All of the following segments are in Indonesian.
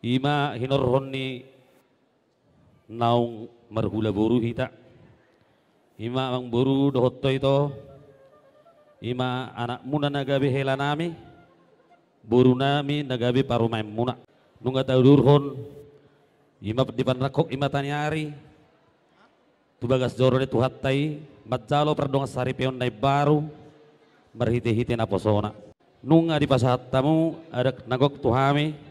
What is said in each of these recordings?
ima hinorhoni naung marhula boru hita ima ang boru dohto ito ima anak muna nagabi nami boru nami nagabi parumai muna nunga durhon ima dipan rakok ima taniari tubagas jorone tai. matjalo perdong sari peon naib baru berhiti-hiti naposona nunga di tamu ada nagok tuhami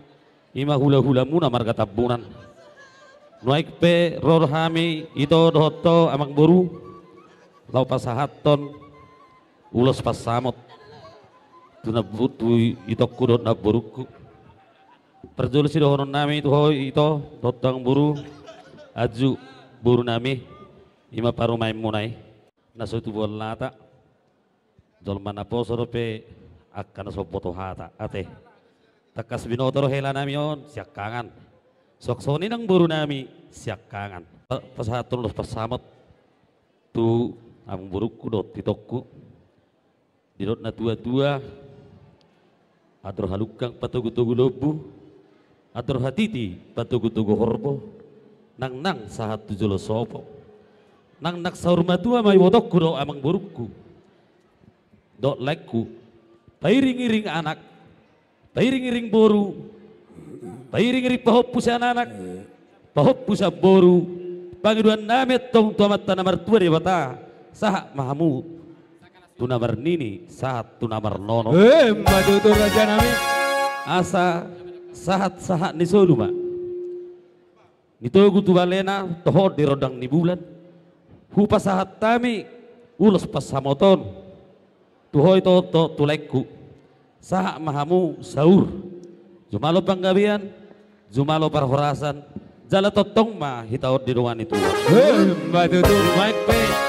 ima hula-hula muna marga tabunan naik pe rorhami ito dohotto amang buru lau pasahaton ulos pasamot butu ito kudot perjulis ito honon nami tuho ito dohtang buru aju buru nami ima parumai munai nasutu lata dolmana posoro pe akan sopoto hata ate Takas binotoro hela nami on oh, siak kangan. Sok soni nang buru nami siak kangan. Pasatun los pasamat tu amung buruku dot titokku. Dirot na tua-tua atur halukang patogu tugu lobu atur hatiti patogu tugu horbo nang nang sahat tujulo sopo nang nak saurmatua mai wodokku do amang burukku Dot lekku pairing-iring anak tairing-iring boru tairing-iring pusa anak-anak pusa boru pangiduan namet tong tua mata nama tua di bata sah mahamu tunamar nini sahat tunamar nono eh maju tu raja nami asa sahat sahat ni solu mak nitogu tu balena tohor di rodang ni bulan hupa sahat tami ulos pas samoton tuhoi to to tulekku sahak mahamu saur jumalo panggabian jumalo parhorasan jala totong ma hitaot di ruang itu. Mbak tutup Mike